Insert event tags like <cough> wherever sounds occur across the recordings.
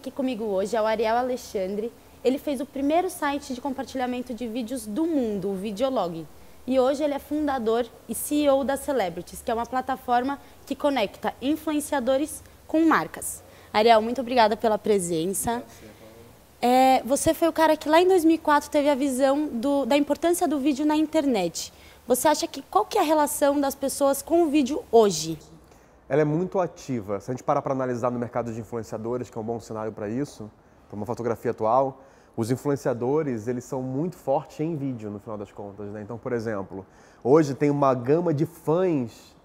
aqui comigo hoje é o Ariel Alexandre. Ele fez o primeiro site de compartilhamento de vídeos do mundo, o Videolog. E hoje ele é fundador e CEO da Celebrities, que é uma plataforma que conecta influenciadores com marcas. Ariel, muito obrigada pela presença. É, você foi o cara que lá em 2004 teve a visão do, da importância do vídeo na internet. Você acha que qual que é a relação das pessoas com o vídeo hoje? ela é muito ativa. Se a gente parar para analisar no mercado de influenciadores, que é um bom cenário para isso, para uma fotografia atual, os influenciadores eles são muito fortes em vídeo, no final das contas. Né? Então, por exemplo, hoje tem uma gama de fãs,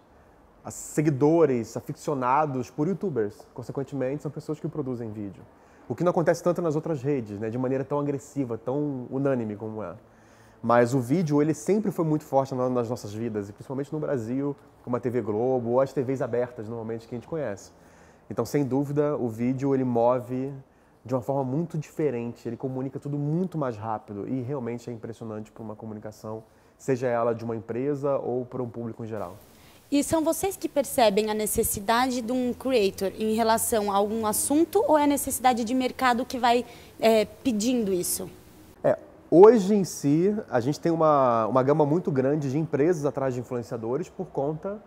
seguidores, aficionados por youtubers. Consequentemente, são pessoas que produzem vídeo. O que não acontece tanto nas outras redes, né? de maneira tão agressiva, tão unânime como é. Mas o vídeo, ele sempre foi muito forte nas nossas vidas, e principalmente no Brasil, como a TV Globo ou as TVs abertas, normalmente, que a gente conhece. Então, sem dúvida, o vídeo, ele move de uma forma muito diferente, ele comunica tudo muito mais rápido e realmente é impressionante para uma comunicação, seja ela de uma empresa ou para um público em geral. E são vocês que percebem a necessidade de um creator em relação a algum assunto ou é a necessidade de mercado que vai é, pedindo isso? Hoje em si, a gente tem uma, uma gama muito grande de empresas atrás de influenciadores por conta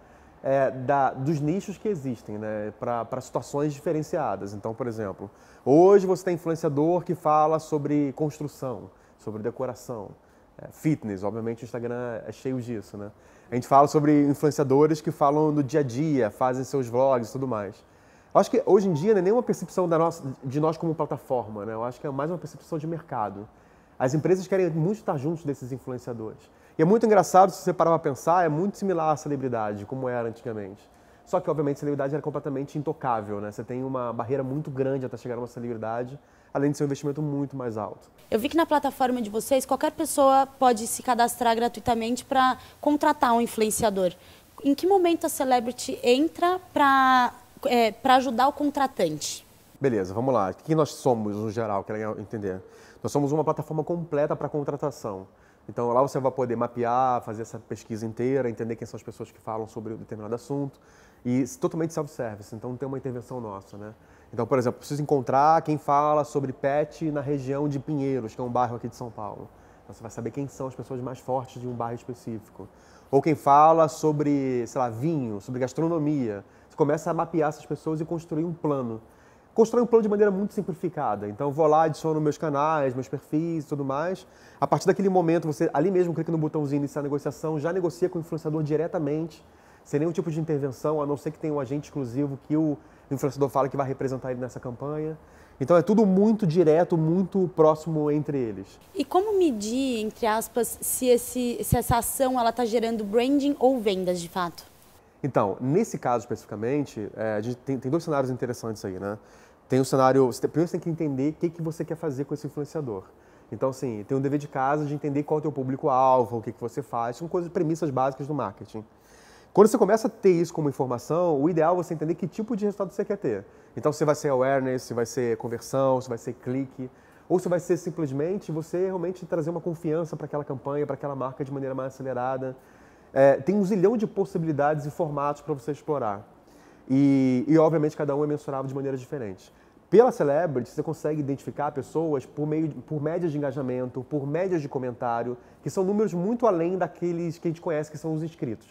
é, da, dos nichos que existem, né, para situações diferenciadas. Então, por exemplo, hoje você tem influenciador que fala sobre construção, sobre decoração, é, fitness, obviamente o Instagram é cheio disso, né? A gente fala sobre influenciadores que falam no dia a dia, fazem seus vlogs e tudo mais. Eu acho que hoje em dia não é nenhuma percepção da nossa, de nós como plataforma, né? Eu acho que é mais uma percepção de mercado. As empresas querem muito estar juntos desses influenciadores. E é muito engraçado se você parar para pensar, é muito similar à celebridade, como era antigamente. Só que, obviamente, a celebridade era completamente intocável, né? Você tem uma barreira muito grande até chegar a uma celebridade, além de ser um investimento muito mais alto. Eu vi que na plataforma de vocês, qualquer pessoa pode se cadastrar gratuitamente para contratar um influenciador. Em que momento a celebrity entra para é, ajudar o contratante? Beleza, vamos lá. O que nós somos, no geral, querendo entender. Nós somos uma plataforma completa para contratação. Então lá você vai poder mapear, fazer essa pesquisa inteira, entender quem são as pessoas que falam sobre um determinado assunto e totalmente self-service, então não tem uma intervenção nossa, né? Então, por exemplo, preciso encontrar quem fala sobre pet na região de Pinheiros, que é um bairro aqui de São Paulo. Então, você vai saber quem são as pessoas mais fortes de um bairro específico. Ou quem fala sobre, sei lá, vinho, sobre gastronomia. Você começa a mapear essas pessoas e construir um plano constrói um plano de maneira muito simplificada. Então, vou lá, adiciono meus canais, meus perfis e tudo mais. A partir daquele momento, você ali mesmo clica no botãozinho iniciar negociação, já negocia com o influenciador diretamente, sem nenhum tipo de intervenção, a não ser que tenha um agente exclusivo que o influenciador fala que vai representar ele nessa campanha. Então é tudo muito direto, muito próximo entre eles. E como medir, entre aspas, se, esse, se essa ação ela está gerando branding ou vendas de fato? Então, nesse caso especificamente, é, a gente tem, tem dois cenários interessantes aí, né? Tem um cenário. Você, primeiro você tem que entender o que, que você quer fazer com esse influenciador. Então, assim, tem um dever de casa de entender qual é o teu público-alvo, o que, que você faz, são coisas, premissas básicas do marketing. Quando você começa a ter isso como informação, o ideal é você entender que tipo de resultado você quer ter. Então, se vai ser awareness, se vai ser conversão, se vai ser clique, ou se vai ser simplesmente você realmente trazer uma confiança para aquela campanha, para aquela marca de maneira mais acelerada. É, tem um zilhão de possibilidades e formatos para você explorar. E, e obviamente cada um é mensurável de maneiras diferentes. Pela Celebrity, você consegue identificar pessoas por, meio, por médias de engajamento, por médias de comentário, que são números muito além daqueles que a gente conhece, que são os inscritos.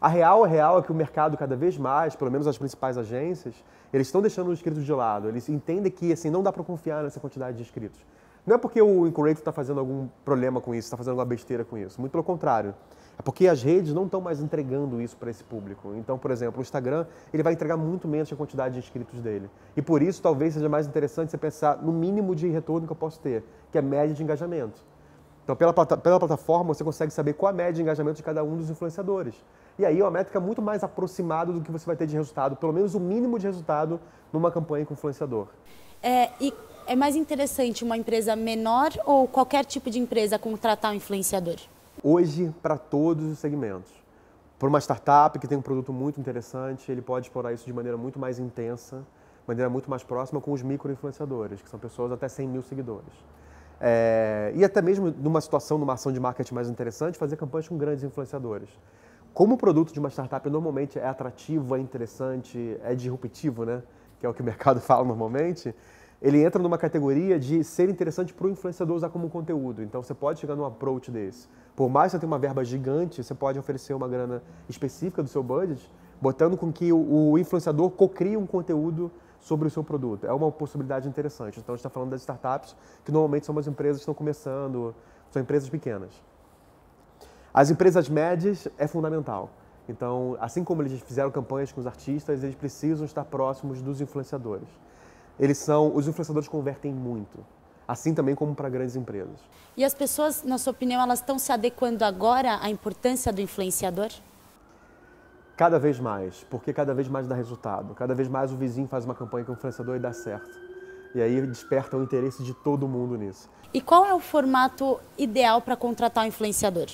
A real, a real é que o mercado cada vez mais, pelo menos as principais agências, eles estão deixando os inscritos de lado. Eles entendem que assim não dá para confiar nessa quantidade de inscritos. Não é porque o Incurator está fazendo algum problema com isso, está fazendo alguma besteira com isso. Muito pelo contrário. É porque as redes não estão mais entregando isso para esse público. Então, por exemplo, o Instagram ele vai entregar muito menos a quantidade de inscritos dele. E por isso, talvez seja mais interessante você pensar no mínimo de retorno que eu posso ter, que é a média de engajamento. Então, pela, pela plataforma, você consegue saber qual a média de engajamento de cada um dos influenciadores. E aí é uma métrica muito mais aproximada do que você vai ter de resultado, pelo menos o mínimo de resultado numa campanha com influenciador. É, e é mais interessante uma empresa menor ou qualquer tipo de empresa contratar um influenciador? hoje para todos os segmentos. Para uma startup que tem um produto muito interessante, ele pode explorar isso de maneira muito mais intensa, de maneira muito mais próxima com os micro-influenciadores, que são pessoas até 100 mil seguidores. É, e até mesmo numa situação, numa ação de marketing mais interessante, fazer campanhas com grandes influenciadores. Como o produto de uma startup normalmente é atrativo, é interessante, é disruptivo, né? que é o que o mercado <laughs> fala normalmente, ele entra numa categoria de ser interessante para o influenciador usar como conteúdo. Então você pode chegar num approach desse. Por mais que você tenha uma verba gigante, você pode oferecer uma grana específica do seu budget, botando com que o influenciador cocrie um conteúdo sobre o seu produto. É uma possibilidade interessante. Então a gente está falando das startups, que normalmente são umas empresas que estão começando, são empresas pequenas. As empresas médias é fundamental. Então, assim como eles fizeram campanhas com os artistas, eles precisam estar próximos dos influenciadores eles são, os influenciadores convertem muito. Assim também como para grandes empresas. E as pessoas, na sua opinião, elas estão se adequando agora à importância do influenciador? Cada vez mais, porque cada vez mais dá resultado. Cada vez mais o vizinho faz uma campanha com o influenciador e dá certo. E aí desperta o interesse de todo mundo nisso. E qual é o formato ideal para contratar o um influenciador?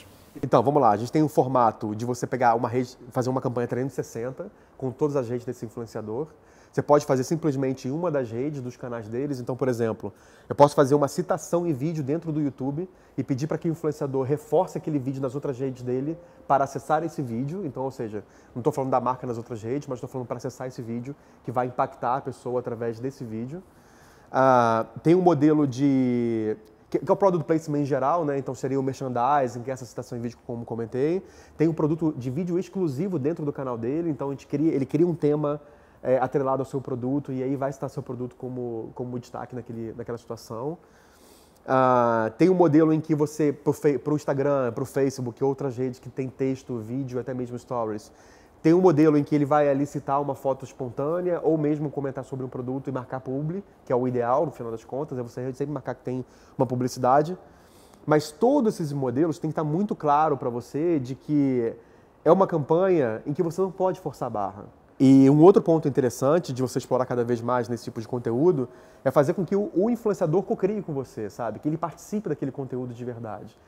Então, vamos lá. A gente tem um formato de você pegar uma rede, fazer uma campanha 360, com todas as redes desse influenciador. Você pode fazer simplesmente uma das redes, dos canais deles. Então, por exemplo, eu posso fazer uma citação em vídeo dentro do YouTube e pedir para que o influenciador reforce aquele vídeo nas outras redes dele para acessar esse vídeo. Então, ou seja, não estou falando da marca nas outras redes, mas estou falando para acessar esse vídeo que vai impactar a pessoa através desse vídeo. Ah, tem um modelo de que, que, é o produto placement em geral, né? Então seria o merchandising, que é essa citação em vídeo como comentei. Tem um produto de vídeo exclusivo dentro do canal dele, então a gente cria, ele cria um tema é, atrelado ao seu produto e aí vai citar seu produto como, como destaque naquele, naquela situação. Uh, tem um modelo em que você, para o Instagram, para o Facebook outras redes que tem texto, vídeo, até mesmo stories, tem um modelo em que ele vai ali citar uma foto espontânea ou mesmo comentar sobre um produto e marcar publi, que é o ideal, no final das contas, é você sempre marcar que tem uma publicidade. Mas todos esses modelos têm que estar muito claro para você de que é uma campanha em que você não pode forçar a barra. E um outro ponto interessante de você explorar cada vez mais nesse tipo de conteúdo é fazer com que o, influenciador co-crie com você, sabe? Que ele participe daquele conteúdo de verdade.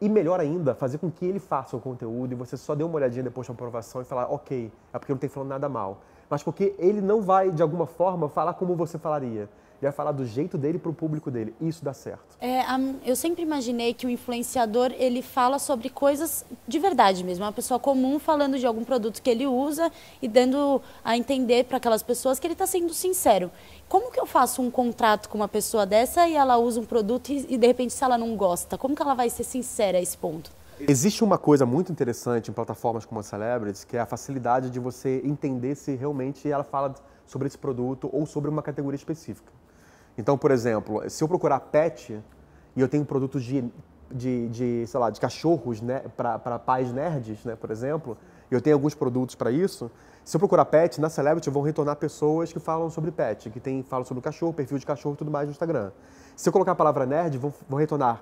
E melhor ainda, fazer com que ele faça o conteúdo e você só dê uma olhadinha depois da aprovação e falar, ok, é porque não tem falando nada mal. Mas porque ele não vai, de alguma forma, falar como você falaria ia falar do jeito dele para o público dele. Isso dá certo. É, eu sempre imaginei que o influenciador ele fala sobre coisas de verdade mesmo, uma pessoa comum falando de algum produto que ele usa e dando a entender para aquelas pessoas que ele está sendo sincero. Como que eu faço um contrato com uma pessoa dessa e ela usa um produto e, e de repente se ela não gosta, como que ela vai ser sincera a esse ponto? Existe uma coisa muito interessante em plataformas como a Celebrities, que é a facilidade de você entender se realmente ela fala sobre esse produto ou sobre uma categoria específica. Então, por exemplo, se eu procurar pet e eu tenho produtos de, de, de sei lá, de cachorros né, para pais nerds, né, por exemplo, eu tenho alguns produtos para isso. Se eu procurar pet, na Celebrity vão retornar pessoas que falam sobre pet, que tem, falam sobre cachorro, perfil de cachorro e tudo mais no Instagram. Se eu colocar a palavra nerd, vão, vão retornar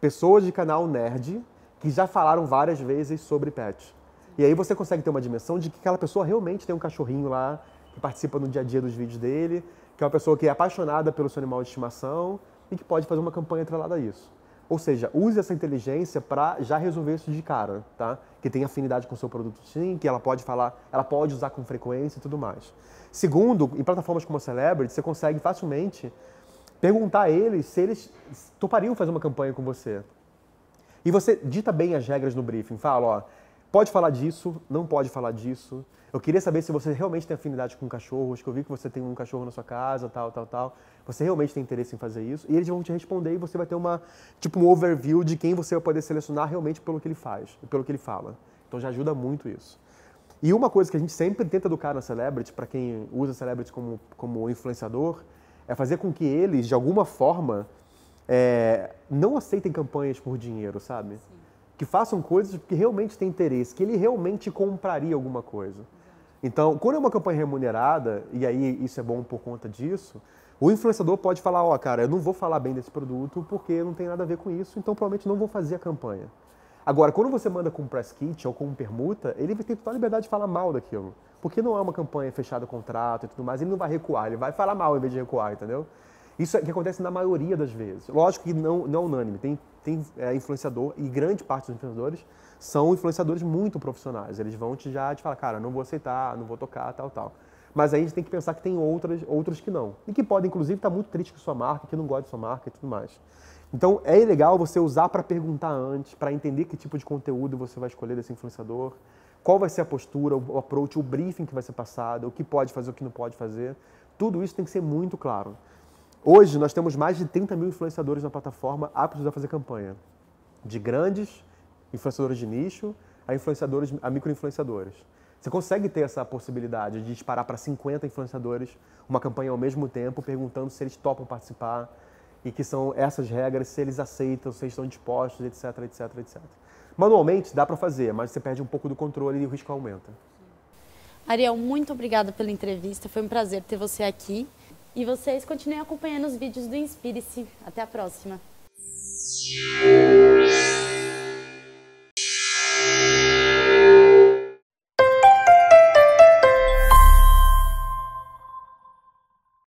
pessoas de canal nerd que já falaram várias vezes sobre pet. E aí você consegue ter uma dimensão de que aquela pessoa realmente tem um cachorrinho lá, que participa no dia a dia dos vídeos dele, que é uma pessoa que é apaixonada pelo seu animal de estimação e que pode fazer uma campanha atrelada a isso. Ou seja, use essa inteligência para já resolver isso de cara, tá? Que tem afinidade com o seu produto sim, que ela pode falar, ela pode usar com frequência e tudo mais. Segundo, em plataformas como a Celebrity, você consegue facilmente perguntar a eles se eles topariam fazer uma campanha com você. E você dita bem as regras no briefing, fala, ó, Pode falar disso, não pode falar disso. Eu queria saber se você realmente tem afinidade com cachorros, que eu vi que você tem um cachorro na sua casa, tal, tal, tal. Você realmente tem interesse em fazer isso? E eles vão te responder e você vai ter uma, tipo, um overview de quem você vai poder selecionar realmente pelo que ele faz, pelo que ele fala. Então já ajuda muito isso. E uma coisa que a gente sempre tenta educar na Celebrity, para quem usa Celebrity como, como influenciador, é fazer com que eles, de alguma forma, é, não aceitem campanhas por dinheiro, sabe? Sim que façam coisas porque realmente tem interesse, que ele realmente compraria alguma coisa. Então, quando é uma campanha remunerada, e aí isso é bom por conta disso, o influenciador pode falar, ó, oh, cara, eu não vou falar bem desse produto porque não tem nada a ver com isso, então provavelmente não vou fazer a campanha. Agora, quando você manda com um press kit ou com um permuta, ele vai ter total liberdade de falar mal daquilo. Porque não é uma campanha fechada contrato e tudo mais, ele não vai recuar, ele vai falar mal em vez de recuar, entendeu? Isso é que acontece na maioria das vezes. Lógico que não, não é unânime, tem tem é, influenciador, e grande parte dos influenciadores são influenciadores muito profissionais. Eles vão te já te falar, cara, não vou aceitar, não vou tocar, tal, tal. Mas aí a gente tem que pensar que tem outras, outros que não. E que podem, inclusive, estar tá muito triste com sua marca, que não gosta de sua marca e tudo mais. Então é legal você usar para perguntar antes, para entender que tipo de conteúdo você vai escolher desse influenciador, qual vai ser a postura, o approach, o briefing que vai ser passado, o que pode fazer, o que não pode fazer. Tudo isso tem que ser muito claro. Hoje nós temos mais de 30 mil influenciadores na plataforma aptos a fazer campanha. De grandes influenciadores de nicho a influenciadores, a microinfluenciadores. Você consegue ter essa possibilidade de disparar para 50 influenciadores uma campanha ao mesmo tempo, perguntando se eles topam participar e que são essas regras, se eles aceitam, se eles estão dispostos, etc, etc, etc. Manualmente dá para fazer, mas você perde um pouco do controle e o risco aumenta. Ariel, muito obrigada pela entrevista. Foi um prazer ter você aqui. E vocês continuem acompanhando os vídeos do Inspire-se. Até a próxima!